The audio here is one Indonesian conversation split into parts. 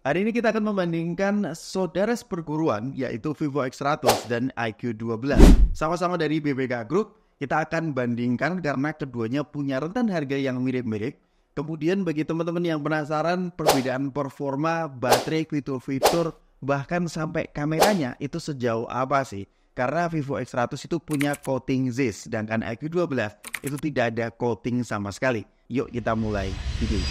Hari ini kita akan membandingkan saudara seperguruan yaitu Vivo X100 dan IQ12. Sama-sama dari BBK Group, kita akan bandingkan karena keduanya punya rentan harga yang mirip-mirip. Kemudian bagi teman-teman yang penasaran perbedaan performa, baterai, fitur-fitur, bahkan sampai kameranya itu sejauh apa sih? Karena Vivo X100 itu punya coating ZIS, sedangkan IQ12 itu tidak ada coating sama sekali. Yuk kita mulai video.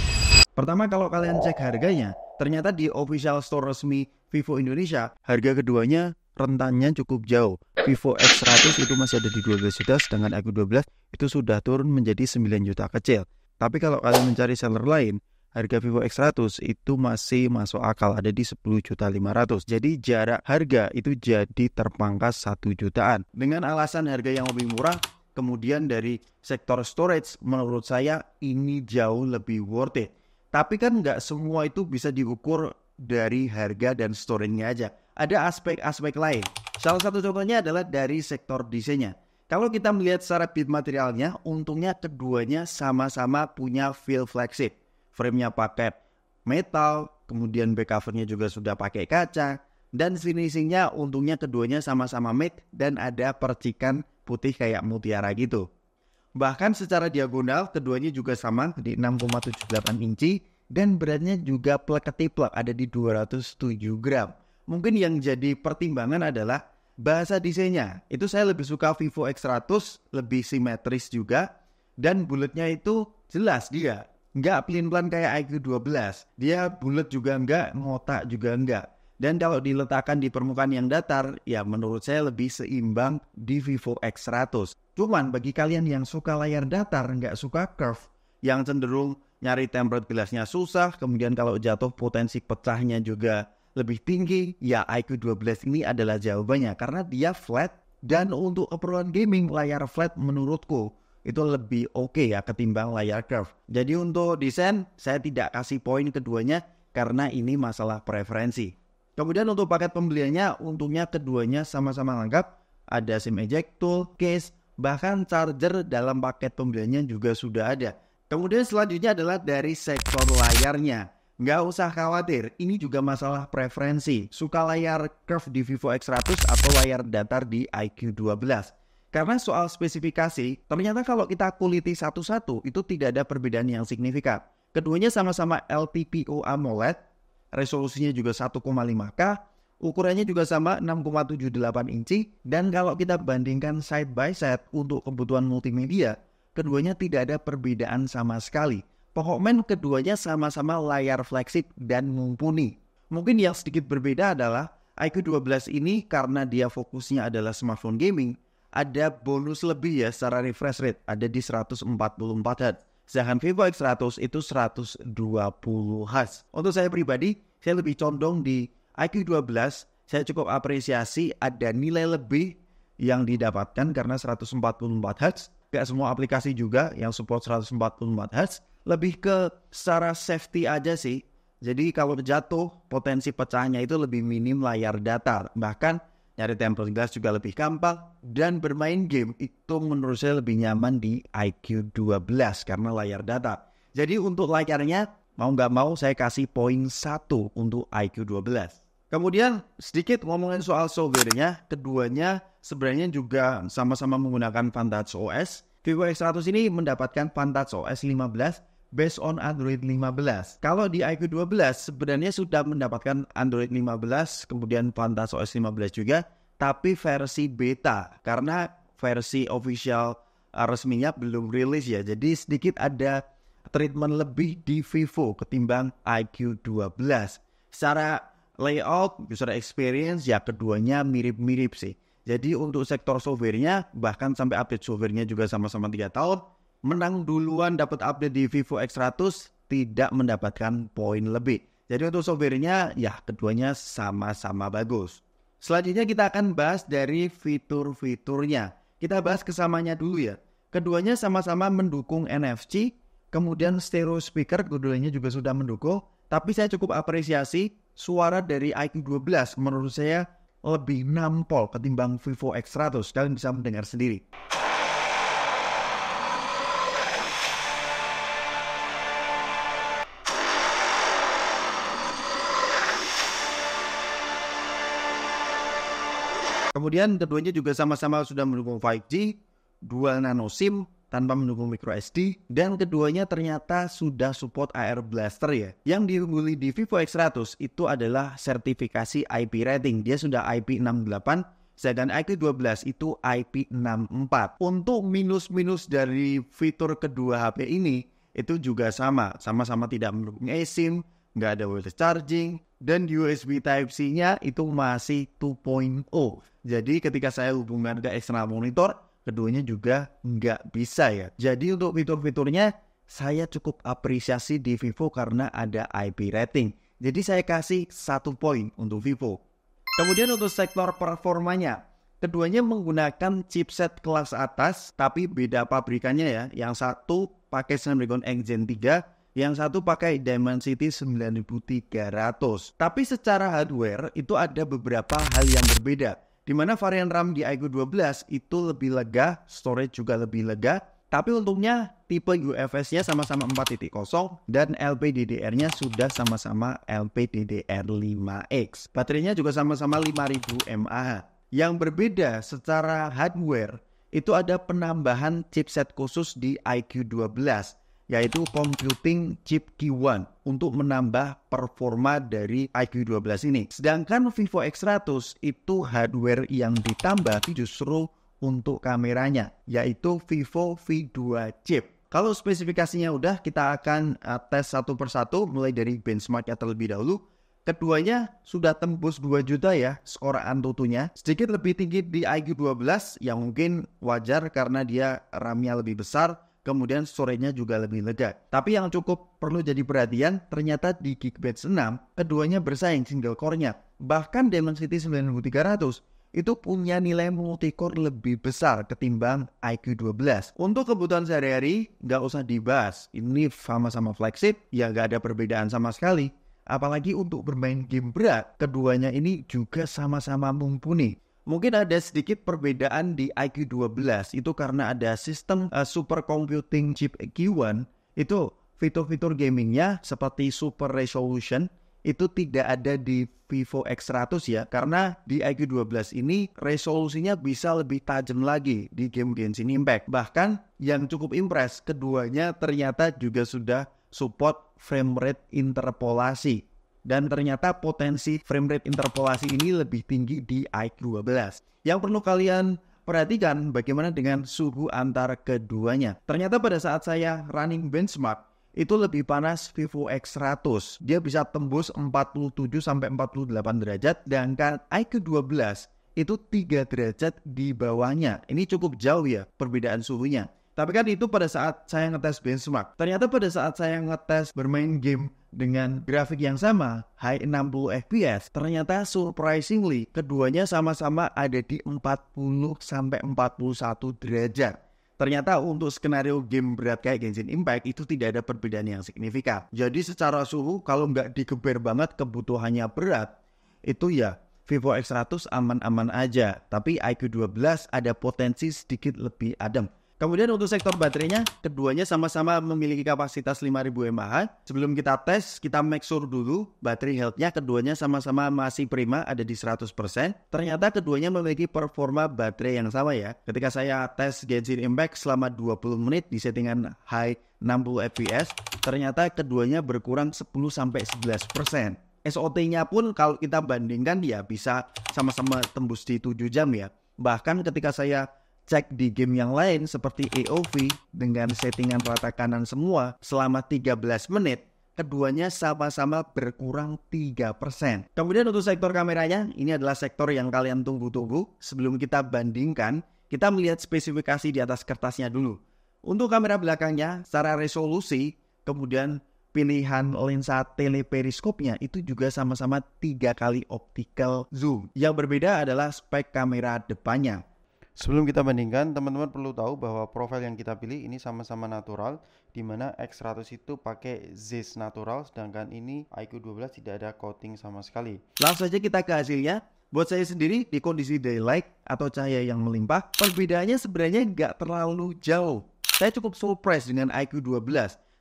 Pertama kalau kalian cek harganya, ternyata di official store resmi Vivo Indonesia, harga keduanya rentannya cukup jauh. Vivo X100 itu masih ada di 12 juta, sedangkan X12 itu sudah turun menjadi 9 juta kecil. Tapi kalau kalian mencari seller lain, harga Vivo X100 itu masih masuk akal ada di 10 juta 500. Jadi jarak harga itu jadi terpangkas 1 jutaan. Dengan alasan harga yang lebih murah, kemudian dari sektor storage menurut saya ini jauh lebih worth it. Tapi kan nggak semua itu bisa diukur dari harga dan storingnya aja. Ada aspek-aspek lain. Salah satu contohnya adalah dari sektor desainnya. Kalau kita melihat secara bit materialnya, untungnya keduanya sama-sama punya feel flagship. Frame-nya pakai metal, kemudian back covernya juga sudah pakai kaca, dan finishingnya untungnya keduanya sama-sama matte dan ada percikan putih kayak mutiara gitu. Bahkan secara diagonal keduanya juga sama di 6,78 inci dan beratnya juga plek ada di 207 gram. Mungkin yang jadi pertimbangan adalah bahasa desainnya. Itu saya lebih suka Vivo X100, lebih simetris juga dan bulatnya itu jelas dia. Nggak pelin-pelan kayak IQ12. Dia bulat juga enggak, ngotak juga enggak. Dan kalau diletakkan di permukaan yang datar, ya menurut saya lebih seimbang di Vivo X100. Cuman bagi kalian yang suka layar datar, nggak suka curve, yang cenderung nyari tempered glassnya susah, kemudian kalau jatuh potensi pecahnya juga lebih tinggi, ya IQ12 ini adalah jawabannya karena dia flat dan untuk keperluan gaming layar flat menurutku itu lebih oke okay ya ketimbang layar curve. Jadi untuk desain saya tidak kasih poin keduanya karena ini masalah preferensi. Kemudian untuk paket pembeliannya, untungnya keduanya sama-sama lengkap. Ada SIM eject tool, case, bahkan charger dalam paket pembeliannya juga sudah ada. Kemudian selanjutnya adalah dari sektor layarnya. Nggak usah khawatir, ini juga masalah preferensi. Suka layar curve di Vivo X100 atau layar datar di IQ12. Karena soal spesifikasi, ternyata kalau kita kuliti satu-satu itu tidak ada perbedaan yang signifikan. Keduanya sama-sama LTPO AMOLED resolusinya juga 1,5K, ukurannya juga sama 6,78 inci, dan kalau kita bandingkan side by side untuk kebutuhan multimedia, keduanya tidak ada perbedaan sama sekali. Pokoknya keduanya sama-sama layar flagship dan mumpuni. Mungkin yang sedikit berbeda adalah IQ12 ini karena dia fokusnya adalah smartphone gaming, ada bonus lebih ya secara refresh rate, ada di 144 Hz sedangkan Vivo X100 itu 120 Hz. Untuk saya pribadi, saya lebih condong di IQ12, saya cukup apresiasi ada nilai lebih yang didapatkan karena 144 Hz. Gak semua aplikasi juga yang support 144 Hz. Lebih ke secara safety aja sih. Jadi kalau jatuh, potensi pecahnya itu lebih minim layar datar. Bahkan nyari template glass juga lebih gampang dan bermain game itu menurut saya lebih nyaman di IQ12 karena layar data. Jadi untuk layarnya mau nggak mau saya kasih poin 1 untuk IQ12. Kemudian sedikit ngomongin soal softwarenya, keduanya sebenarnya juga sama-sama menggunakan Vantage OS. Vivo X100 ini mendapatkan Vantage OS 15 based on Android 15. Kalau di IQ 12 sebenarnya sudah mendapatkan Android 15 kemudian Pantas OS 15 juga tapi versi beta karena versi official uh, resminya belum rilis ya. Jadi sedikit ada treatment lebih di Vivo ketimbang IQ 12. Secara layout, user experience ya keduanya mirip-mirip sih. Jadi untuk sektor softwarenya bahkan sampai update softwarenya juga sama-sama tiga tahun menang duluan dapat update di Vivo X100 tidak mendapatkan poin lebih. Jadi untuk softwarenya ya keduanya sama-sama bagus. Selanjutnya kita akan bahas dari fitur-fiturnya. Kita bahas kesamanya dulu ya. Keduanya sama-sama mendukung NFC, kemudian stereo speaker keduanya juga sudah mendukung, tapi saya cukup apresiasi suara dari IQ12 menurut saya lebih nampol ketimbang Vivo X100. Kalian bisa mendengar sendiri. Kemudian keduanya juga sama-sama sudah mendukung 5G, dual nano SIM tanpa mendukung micro SD, dan keduanya ternyata sudah support AR Blaster ya. Yang diungguli di Vivo X100 itu adalah sertifikasi IP rating. Dia sudah IP68 sedangkan IP12 itu IP64. Untuk minus-minus dari fitur kedua HP ini itu juga sama, sama-sama tidak mendukung eSIM, nggak ada wireless charging, dan USB Type-C-nya itu masih 2.0. Jadi ketika saya hubungkan ke external monitor, keduanya juga nggak bisa ya. Jadi untuk fitur-fiturnya, saya cukup apresiasi di Vivo karena ada IP rating. Jadi saya kasih satu poin untuk Vivo. Kemudian untuk sektor performanya, keduanya menggunakan chipset kelas atas tapi beda pabrikannya ya. Yang satu pakai Snapdragon Gen 3, yang satu pakai Dimensity 9300. Tapi secara hardware itu ada beberapa hal yang berbeda. Di mana varian RAM di iQOO 12 itu lebih lega, storage juga lebih lega, tapi untungnya tipe UFS-nya sama-sama 4.0 dan LPDDR-nya sudah sama-sama LPDDR5X. Baterainya juga sama-sama 5000 mAh. Yang berbeda secara hardware itu ada penambahan chipset khusus di IQ12 yaitu Computing Chip Q1 untuk menambah performa dari IQ12 ini. Sedangkan Vivo X100 itu hardware yang ditambah justru untuk kameranya, yaitu Vivo V2 chip. Kalau spesifikasinya udah, kita akan eh, tes satu persatu mulai dari benchmarknya terlebih dahulu. Keduanya sudah tembus 2 juta ya skor Antutu-nya. Sedikit lebih tinggi di IQ12 yang mungkin wajar karena dia RAM-nya lebih besar kemudian sorenya juga lebih lega. Tapi yang cukup perlu jadi perhatian, ternyata di Geekbench 6, keduanya bersaing single core-nya. Bahkan Dimensity 9300 itu punya nilai multi core lebih besar ketimbang IQ12. Untuk kebutuhan sehari-hari, nggak usah dibahas. Ini sama-sama flagship, ya nggak ada perbedaan sama sekali. Apalagi untuk bermain game berat, keduanya ini juga sama-sama mumpuni. Mungkin ada sedikit perbedaan di IQ12 itu karena ada sistem uh, supercomputing chip q 1 itu fitur-fitur gamingnya seperti super resolution itu tidak ada di Vivo X100 ya karena di IQ12 ini resolusinya bisa lebih tajam lagi di game Genshin Impact. Bahkan yang cukup impress keduanya ternyata juga sudah support frame rate interpolasi dan ternyata potensi frame rate interpolasi ini lebih tinggi di IQ12. Yang perlu kalian perhatikan bagaimana dengan suhu antara keduanya. Ternyata pada saat saya running benchmark, itu lebih panas Vivo X100. Dia bisa tembus 47 sampai 48 derajat, dan kan IQ12 itu 3 derajat di bawahnya. Ini cukup jauh ya perbedaan suhunya. Tapi kan itu pada saat saya ngetes benchmark. Ternyata pada saat saya ngetes bermain game dengan grafik yang sama, high 60 fps, ternyata surprisingly keduanya sama-sama ada di 40 sampai 41 derajat. Ternyata untuk skenario game berat kayak Genshin Impact itu tidak ada perbedaan yang signifikan. Jadi secara suhu kalau nggak digeber banget kebutuhannya berat, itu ya Vivo X100 aman-aman aja. Tapi IQ12 ada potensi sedikit lebih adem. Kemudian untuk sektor baterainya, keduanya sama-sama memiliki kapasitas 5000 mAh. Sebelum kita tes, kita make sure dulu baterai health-nya keduanya sama-sama masih prima ada di 100%. Ternyata keduanya memiliki performa baterai yang sama ya. Ketika saya tes Genshin Impact selama 20 menit di settingan high 60 fps, ternyata keduanya berkurang 10 11%. SOT-nya pun kalau kita bandingkan ya bisa sama-sama tembus di 7 jam ya. Bahkan ketika saya cek di game yang lain seperti AOV dengan settingan rata kanan semua selama 13 menit keduanya sama-sama berkurang 3%. Kemudian untuk sektor kameranya, ini adalah sektor yang kalian tunggu-tunggu. Sebelum kita bandingkan, kita melihat spesifikasi di atas kertasnya dulu. Untuk kamera belakangnya, secara resolusi, kemudian pilihan lensa teleperiskopnya itu juga sama-sama tiga kali optical zoom. Yang berbeda adalah spek kamera depannya. Sebelum kita bandingkan, teman-teman perlu tahu bahwa profil yang kita pilih ini sama-sama natural, di mana X100 itu pakai zis natural, sedangkan ini IQ12 tidak ada coating sama sekali. Langsung saja kita ke hasilnya. Buat saya sendiri, di kondisi daylight atau cahaya yang melimpah, perbedaannya sebenarnya nggak terlalu jauh. Saya cukup surprise dengan IQ12.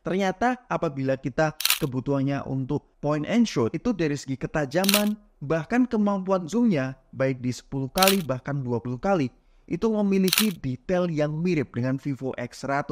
Ternyata apabila kita kebutuhannya untuk point and shoot, itu dari segi ketajaman, bahkan kemampuan zoomnya, baik di 10 kali bahkan 20 kali, itu memiliki detail yang mirip dengan Vivo X100.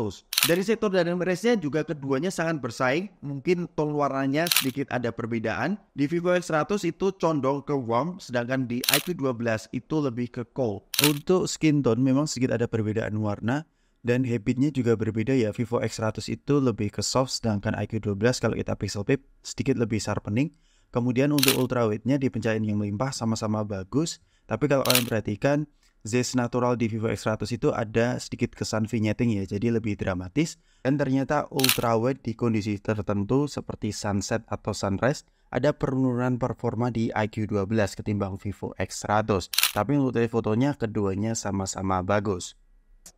Dari sektor dan range juga keduanya sangat bersaing, mungkin tone warnanya sedikit ada perbedaan. Di Vivo X100 itu condong ke warm, sedangkan di IP12 itu lebih ke cold. Untuk skin tone memang sedikit ada perbedaan warna, dan habitnya juga berbeda ya Vivo X100 itu lebih ke soft sedangkan IQ12 kalau kita pixel peep sedikit lebih sharpening kemudian untuk ultrawidenya di pencahayaan yang melimpah sama-sama bagus tapi kalau kalian perhatikan Zeiss Natural di Vivo X100 itu ada sedikit kesan vignetting ya, jadi lebih dramatis. Dan ternyata ultrawide di kondisi tertentu seperti sunset atau sunrise ada penurunan performa di IQ12 ketimbang Vivo X100. Tapi untuk fotonya keduanya sama-sama bagus.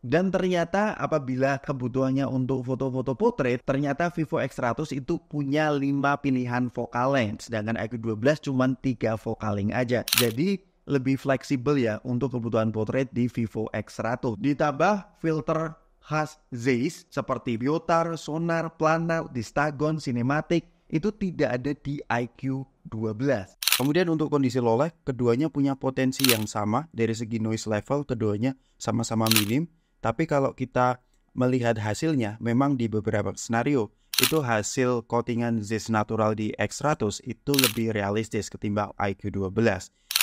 Dan ternyata apabila kebutuhannya untuk foto-foto portrait, ternyata Vivo X100 itu punya 5 pilihan focal length, sedangkan IQ12 cuma 3 focal length aja. Jadi lebih fleksibel ya untuk kebutuhan potret di Vivo X100. Ditambah filter khas Zeiss seperti Biotar, Sonar, Planar, Distagon, Cinematic itu tidak ada di IQ12. Kemudian untuk kondisi low light keduanya punya potensi yang sama dari segi noise level, keduanya sama-sama minim. Tapi kalau kita melihat hasilnya, memang di beberapa skenario itu hasil coatingan Zeiss Natural di X100 itu lebih realistis ketimbang IQ12.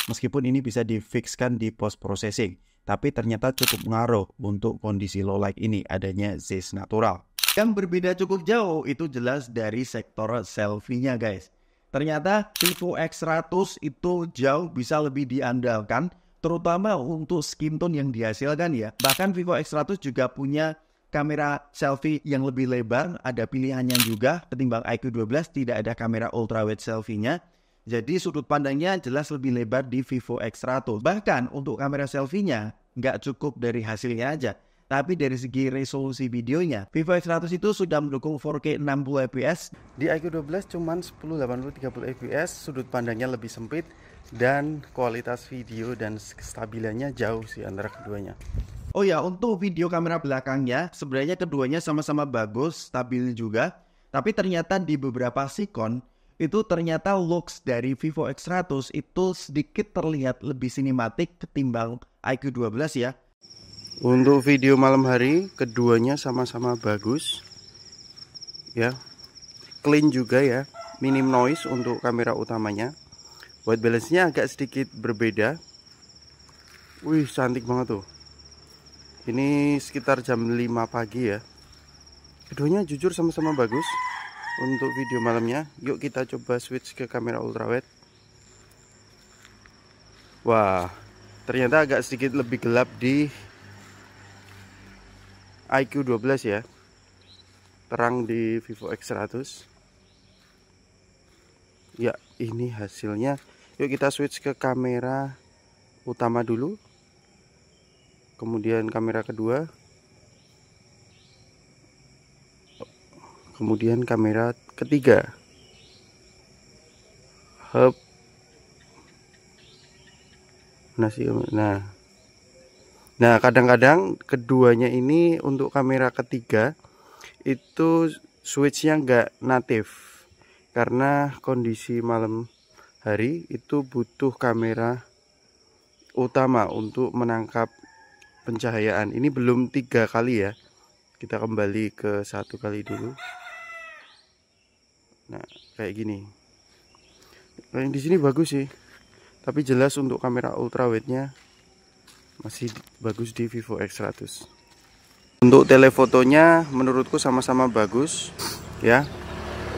Meskipun ini bisa difixkan di post processing, tapi ternyata cukup ngaruh untuk kondisi low light ini adanya zis natural. Yang berbeda cukup jauh itu jelas dari sektor selfie-nya guys. Ternyata Vivo X100 itu jauh bisa lebih diandalkan terutama untuk skin tone yang dihasilkan ya. Bahkan Vivo X100 juga punya kamera selfie yang lebih lebar, ada pilihannya juga ketimbang IQ12 tidak ada kamera ultrawide selfie-nya jadi sudut pandangnya jelas lebih lebar di Vivo X100. Bahkan untuk kamera selfie-nya nggak cukup dari hasilnya aja. Tapi dari segi resolusi videonya, Vivo X100 itu sudah mendukung 4K 60 fps. Di IQ12 cuman 1080 30 fps, sudut pandangnya lebih sempit dan kualitas video dan kestabilannya jauh sih antara keduanya. Oh ya, untuk video kamera belakangnya, sebenarnya keduanya sama-sama bagus, stabil juga. Tapi ternyata di beberapa sikon, itu ternyata looks dari Vivo X100 itu sedikit terlihat lebih sinematik ketimbang IQ12 ya. Untuk video malam hari keduanya sama-sama bagus. Ya. Clean juga ya. Minim noise untuk kamera utamanya. White balance-nya agak sedikit berbeda. Wih, cantik banget tuh. Ini sekitar jam 5 pagi ya. Keduanya jujur sama-sama bagus untuk video malamnya yuk kita coba switch ke kamera ultrawide wah ternyata agak sedikit lebih gelap di IQ12 ya terang di Vivo X100 ya ini hasilnya yuk kita switch ke kamera utama dulu kemudian kamera kedua kemudian kamera ketiga hub nasi nah nah kadang-kadang keduanya ini untuk kamera ketiga itu switchnya nggak natif karena kondisi malam hari itu butuh kamera utama untuk menangkap pencahayaan ini belum tiga kali ya kita kembali ke satu kali dulu nah kayak gini nah, yang di sini bagus sih tapi jelas untuk kamera ultrawide nya masih bagus di Vivo X100 untuk telefotonya menurutku sama-sama bagus ya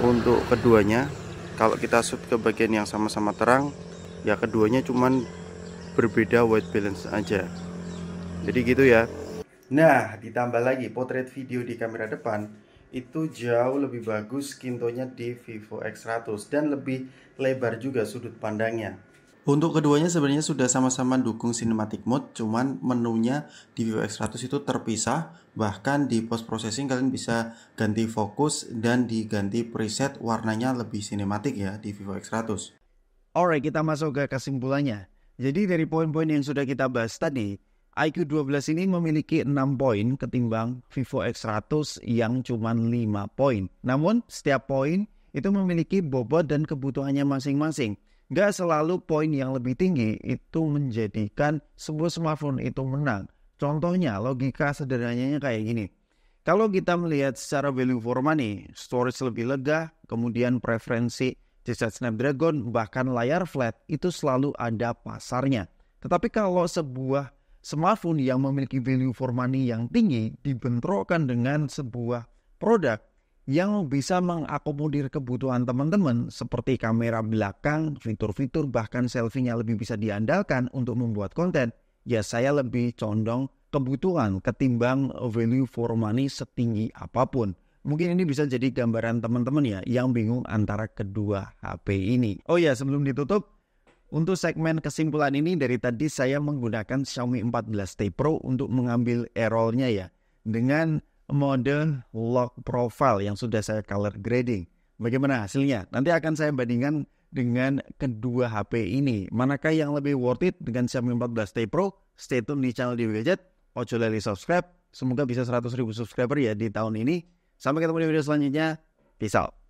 untuk keduanya kalau kita shoot ke bagian yang sama-sama terang ya keduanya cuman berbeda white balance aja jadi gitu ya Nah, ditambah lagi potret video di kamera depan itu jauh lebih bagus kintonya di Vivo X100 dan lebih lebar juga sudut pandangnya. Untuk keduanya sebenarnya sudah sama-sama dukung cinematic mode, cuman menunya di Vivo X100 itu terpisah, bahkan di post processing kalian bisa ganti fokus dan diganti preset warnanya lebih cinematic ya di Vivo X100. Oke kita masuk ke kesimpulannya. Jadi dari poin-poin yang sudah kita bahas tadi, IQ 12 ini memiliki 6 poin ketimbang Vivo X100 yang cuma 5 poin. Namun setiap poin itu memiliki bobot dan kebutuhannya masing-masing. Gak selalu poin yang lebih tinggi itu menjadikan sebuah smartphone itu menang. Contohnya logika sederhananya kayak gini. Kalau kita melihat secara value for money, storage lebih lega, kemudian preferensi chipset Snapdragon, bahkan layar flat itu selalu ada pasarnya. Tetapi kalau sebuah smartphone yang memiliki value for money yang tinggi dibentrokan dengan sebuah produk yang bisa mengakomodir kebutuhan teman-teman seperti kamera belakang, fitur-fitur bahkan selfie-nya lebih bisa diandalkan untuk membuat konten, ya saya lebih condong kebutuhan ketimbang value for money setinggi apapun. Mungkin ini bisa jadi gambaran teman-teman ya yang bingung antara kedua HP ini. Oh ya, sebelum ditutup, untuk segmen kesimpulan ini dari tadi saya menggunakan Xiaomi 14T Pro untuk mengambil errornya ya dengan mode lock profile yang sudah saya color grading. Bagaimana hasilnya? Nanti akan saya bandingkan dengan kedua HP ini. Manakah yang lebih worth it dengan Xiaomi 14T Pro? Stay tune di channel di Gadget. Ojo lali subscribe. Semoga bisa 100 ribu subscriber ya di tahun ini. Sampai ketemu di video selanjutnya. Peace out.